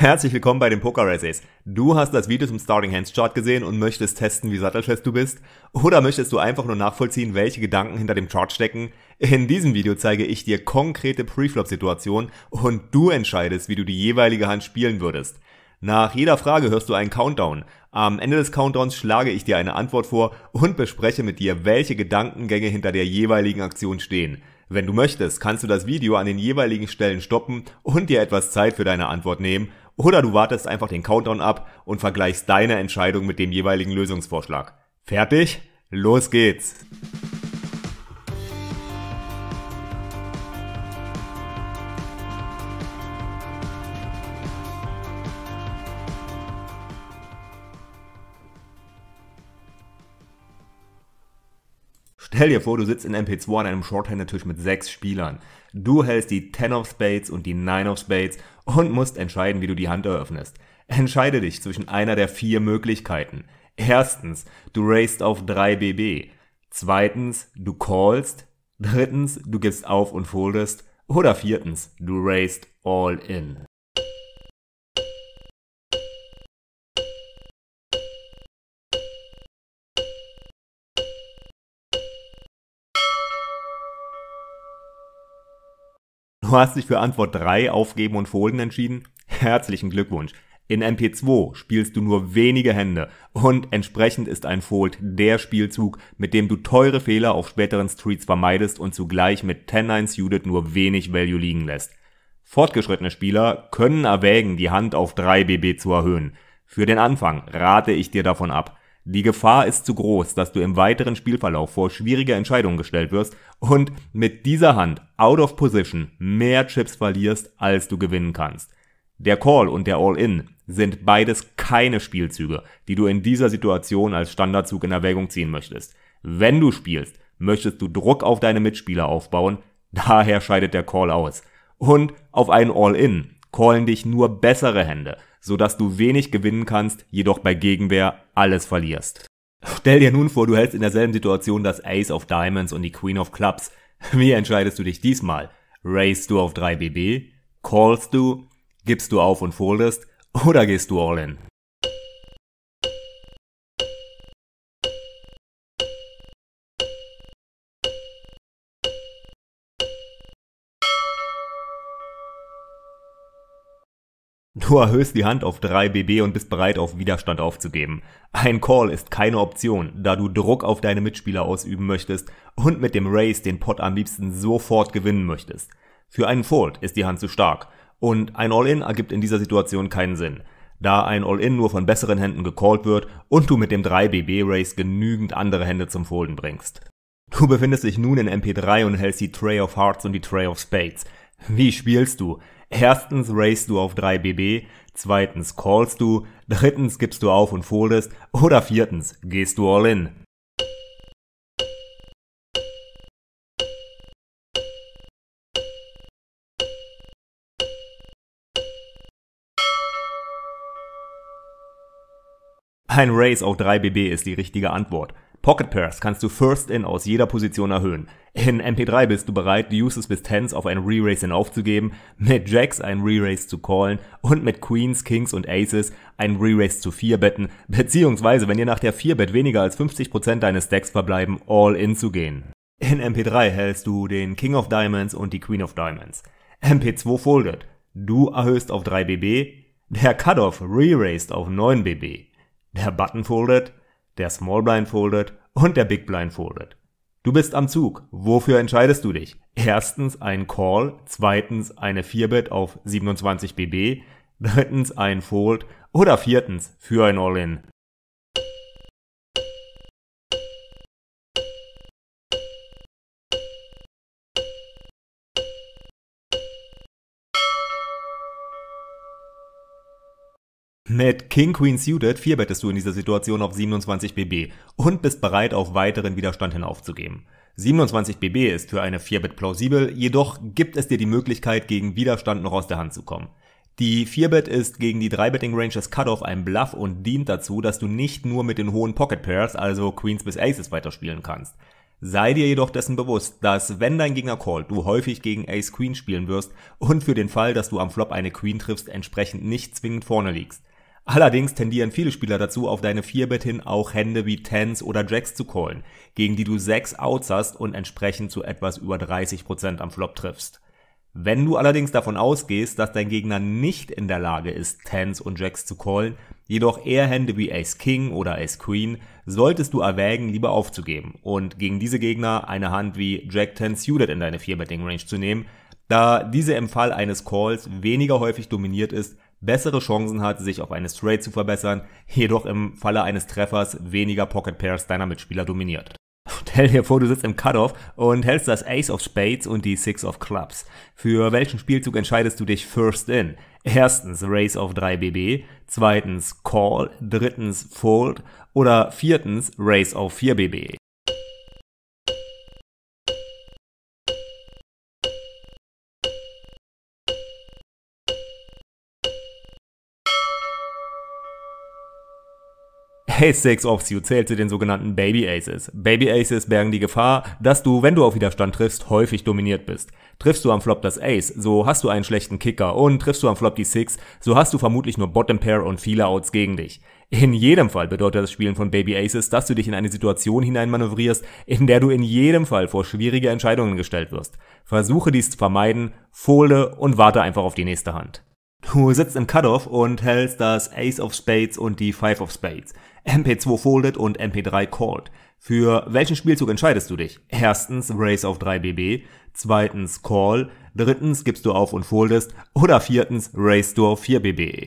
Herzlich willkommen bei den Poker Essays. Du hast das Video zum Starting Hands Chart gesehen und möchtest testen, wie sattelfest du bist? Oder möchtest du einfach nur nachvollziehen, welche Gedanken hinter dem Chart stecken? In diesem Video zeige ich dir konkrete Preflop-Situationen und du entscheidest, wie du die jeweilige Hand spielen würdest. Nach jeder Frage hörst du einen Countdown. Am Ende des Countdowns schlage ich dir eine Antwort vor und bespreche mit dir, welche Gedankengänge hinter der jeweiligen Aktion stehen. Wenn du möchtest, kannst du das Video an den jeweiligen Stellen stoppen und dir etwas Zeit für deine Antwort nehmen. Oder du wartest einfach den Countdown ab und vergleichst deine Entscheidung mit dem jeweiligen Lösungsvorschlag. Fertig? Los geht's! Stell dir vor, du sitzt in MP2 an einem Shorthand-Tisch mit sechs Spielern. Du hältst die 10 of Spades und die 9 of Spades und musst entscheiden, wie du die Hand eröffnest. Entscheide dich zwischen einer der vier Möglichkeiten. Erstens, du raced auf 3 BB. Zweitens, du callst. Drittens, du gibst auf und foldest. Oder viertens, du raced all in. Du hast dich für Antwort 3 aufgeben und folgen entschieden? Herzlichen Glückwunsch. In MP2 spielst du nur wenige Hände und entsprechend ist ein Fold der Spielzug, mit dem du teure Fehler auf späteren Streets vermeidest und zugleich mit 10-9 suited nur wenig Value liegen lässt. Fortgeschrittene Spieler können erwägen, die Hand auf 3 BB zu erhöhen. Für den Anfang rate ich dir davon ab. Die Gefahr ist zu groß, dass du im weiteren Spielverlauf vor schwierige Entscheidungen gestellt wirst und mit dieser Hand out of position mehr Chips verlierst, als du gewinnen kannst. Der Call und der All-In sind beides keine Spielzüge, die du in dieser Situation als Standardzug in Erwägung ziehen möchtest. Wenn du spielst, möchtest du Druck auf deine Mitspieler aufbauen, daher scheidet der Call aus. Und auf einen All-In callen dich nur bessere Hände, sodass du wenig gewinnen kannst, jedoch bei Gegenwehr alles verlierst. Stell dir nun vor, du hältst in derselben Situation das Ace of Diamonds und die Queen of Clubs. Wie entscheidest du dich diesmal? Raced du auf 3 BB? Callst du? Gibst du auf und foldest? Oder gehst du all in? Du erhöhst die Hand auf 3 BB und bist bereit, auf Widerstand aufzugeben. Ein Call ist keine Option, da du Druck auf deine Mitspieler ausüben möchtest und mit dem Race den Pot am liebsten sofort gewinnen möchtest. Für einen Fold ist die Hand zu stark und ein All-In ergibt in dieser Situation keinen Sinn, da ein All-In nur von besseren Händen gecallt wird und du mit dem 3 BB Race genügend andere Hände zum Folden bringst. Du befindest dich nun in MP3 und hältst die Tray of Hearts und die Tray of Spades – wie spielst du? Erstens racest du auf 3BB, zweitens callst du, drittens gibst du auf und foldest oder viertens gehst du all in. Ein Race auf 3BB ist die richtige Antwort. Pocket Pairs kannst du First In aus jeder Position erhöhen. In MP3 bist du bereit, Uses bis Tens auf ein Re-Race hinaufzugeben, mit Jacks ein Re-Race zu callen und mit Queens, Kings und Aces ein Re-Race zu 4 betten, beziehungsweise wenn dir nach der 4 bet weniger als 50% deines Decks verbleiben, all in zu gehen. In MP3 hältst du den King of Diamonds und die Queen of Diamonds. MP2 foldet. Du erhöhst auf 3 BB, der Cutoff re raced auf 9 BB, der Button foldet, der Small Blind foldet und der Big Blind foldet. Du bist am Zug. Wofür entscheidest du dich? Erstens ein Call, zweitens eine 4 bit auf 27 BB, drittens ein Fold oder viertens für ein All-In. Mit King Queen Suited vierbettest du in dieser Situation auf 27 BB und bist bereit, auf weiteren Widerstand hinaufzugeben. 27 BB ist für eine Vierbett plausibel, jedoch gibt es dir die Möglichkeit, gegen Widerstand noch aus der Hand zu kommen. Die 4-Bet ist gegen die 3-Betting Range Cutoff ein Bluff und dient dazu, dass du nicht nur mit den hohen Pocket Pairs, also Queens bis Aces, weiterspielen kannst. Sei dir jedoch dessen bewusst, dass wenn dein Gegner callt, du häufig gegen Ace Queen spielen wirst und für den Fall, dass du am Flop eine Queen triffst, entsprechend nicht zwingend vorne liegst. Allerdings tendieren viele Spieler dazu, auf deine 4-Bit hin auch Hände wie Tens oder Jacks zu callen, gegen die du 6 Outs hast und entsprechend zu etwas über 30% am Flop triffst. Wenn du allerdings davon ausgehst, dass dein Gegner nicht in der Lage ist, Tens und Jacks zu callen, jedoch eher Hände wie Ace King oder Ace Queen, solltest du erwägen, lieber aufzugeben und gegen diese Gegner eine Hand wie Jack 10 suited in deine 4-Betting-Range zu nehmen, da diese im Fall eines Calls weniger häufig dominiert ist bessere Chancen hat, sich auf eine Straight zu verbessern, jedoch im Falle eines Treffers weniger Pocket Pairs deiner Mitspieler dominiert. Stell dir vor, du sitzt im Cutoff und hältst das Ace of Spades und die Six of Clubs. Für welchen Spielzug entscheidest du dich first in? Erstens Race of 3 BB, zweitens Call, drittens Fold oder viertens Race of 4 BB. Ace 6 of You zählt zu den sogenannten Baby Aces. Baby Aces bergen die Gefahr, dass du, wenn du auf Widerstand triffst, häufig dominiert bist. Triffst du am Flop das Ace, so hast du einen schlechten Kicker und triffst du am Flop die Six, so hast du vermutlich nur Bottom Pair und viele Outs gegen dich. In jedem Fall bedeutet das Spielen von Baby Aces, dass du dich in eine Situation hineinmanövrierst, in der du in jedem Fall vor schwierige Entscheidungen gestellt wirst. Versuche dies zu vermeiden, fohle und warte einfach auf die nächste Hand. Du sitzt im Cutoff und hältst das Ace of Spades und die Five of Spades. MP2 foldet und MP3 called. Für welchen Spielzug entscheidest du dich? Erstens Race auf 3 BB, zweitens Call, drittens gibst du auf und foldest oder viertens Race du auf 4 BB.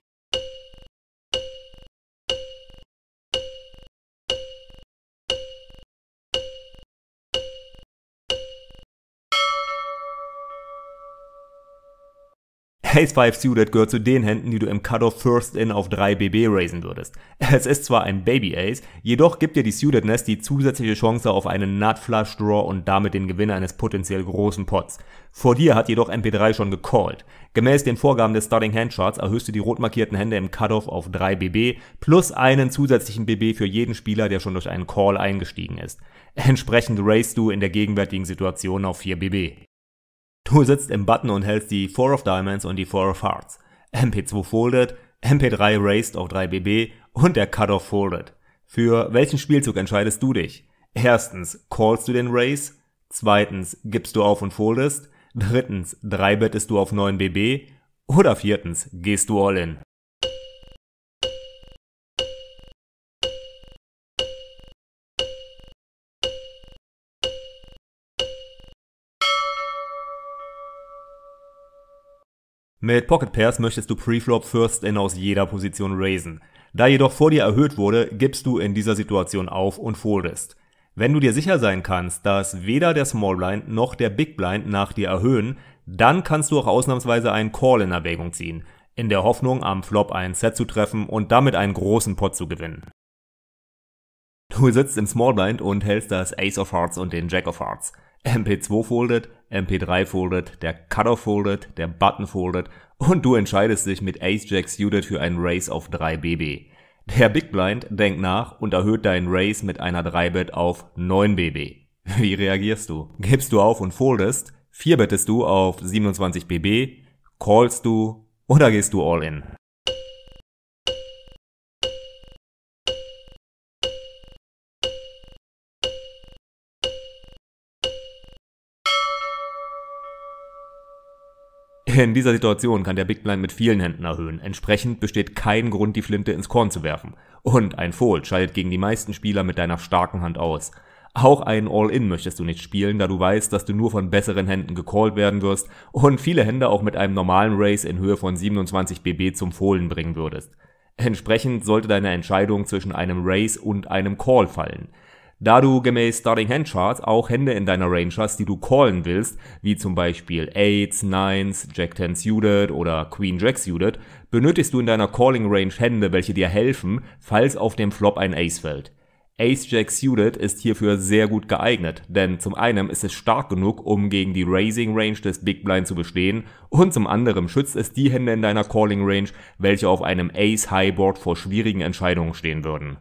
Ace 5 Suited gehört zu den Händen, die du im Cutoff First In auf 3 BB raisen würdest. Es ist zwar ein Baby Ace, jedoch gibt dir die Suitedness die zusätzliche Chance auf einen Nut Flush Draw und damit den Gewinn eines potenziell großen Pots. Vor dir hat jedoch MP3 schon gecalled. Gemäß den Vorgaben des Starting Hand Charts erhöhst du die rot markierten Hände im Cutoff auf 3 BB plus einen zusätzlichen BB für jeden Spieler, der schon durch einen Call eingestiegen ist. Entsprechend racest du in der gegenwärtigen Situation auf 4 BB. Du sitzt im Button und hältst die 4 of Diamonds und die 4 of Hearts. MP2 folded, MP3 raised auf 3BB und der Cutoff folded. Für welchen Spielzug entscheidest du dich? Erstens, callst du den Raise? Zweitens, gibst du auf und foldest? Drittens, 3-Bettest du auf 9BB? Oder viertens, gehst du all in? Mit Pocket Pairs möchtest du Preflop First In aus jeder Position raisen. Da jedoch vor dir erhöht wurde, gibst du in dieser Situation auf und foldest. Wenn du dir sicher sein kannst, dass weder der Small Blind noch der Big Blind nach dir erhöhen, dann kannst du auch ausnahmsweise einen Call in Erwägung ziehen, in der Hoffnung, am Flop einen Set zu treffen und damit einen großen Pot zu gewinnen. Du sitzt im Small Blind und hältst das Ace of Hearts und den Jack of Hearts. MP2 foldet, mp 3 foldet, der cutter foldet, der button foldet und du entscheidest dich mit Ace Jack suited für ein Race auf 3BB. Der Big Blind denkt nach und erhöht deinen Race mit einer 3 bit auf 9BB. Wie reagierst du? Gibst du auf und foldest? 4-Bettest du auf 27BB? Callst du? Oder gehst du all in? In dieser Situation kann der Big Blind mit vielen Händen erhöhen. Entsprechend besteht kein Grund, die Flinte ins Korn zu werfen. Und ein Fold schaltet gegen die meisten Spieler mit deiner starken Hand aus. Auch einen All-In möchtest du nicht spielen, da du weißt, dass du nur von besseren Händen gecallt werden wirst und viele Hände auch mit einem normalen Race in Höhe von 27 BB zum Fohlen bringen würdest. Entsprechend sollte deine Entscheidung zwischen einem Race und einem Call fallen. Da du gemäß Starting Hand Charts auch Hände in deiner Range hast, die du callen willst, wie zum Beispiel Eights, Nines, Jack Ten suited oder Queen Jack suited, benötigst du in deiner Calling Range Hände, welche dir helfen, falls auf dem Flop ein Ace fällt. Ace Jack suited ist hierfür sehr gut geeignet, denn zum einen ist es stark genug, um gegen die Raising Range des Big Blind zu bestehen und zum anderen schützt es die Hände in deiner Calling Range, welche auf einem Ace High Board vor schwierigen Entscheidungen stehen würden.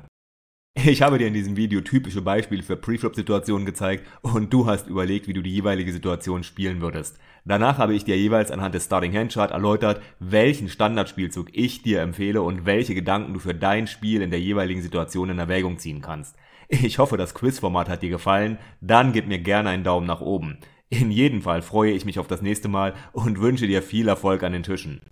Ich habe dir in diesem Video typische Beispiele für Preflop-Situationen gezeigt und du hast überlegt, wie du die jeweilige Situation spielen würdest. Danach habe ich dir jeweils anhand des Starting Hand Chart erläutert, welchen Standardspielzug ich dir empfehle und welche Gedanken du für dein Spiel in der jeweiligen Situation in Erwägung ziehen kannst. Ich hoffe, das Quizformat hat dir gefallen, dann gib mir gerne einen Daumen nach oben. In jedem Fall freue ich mich auf das nächste Mal und wünsche dir viel Erfolg an den Tischen.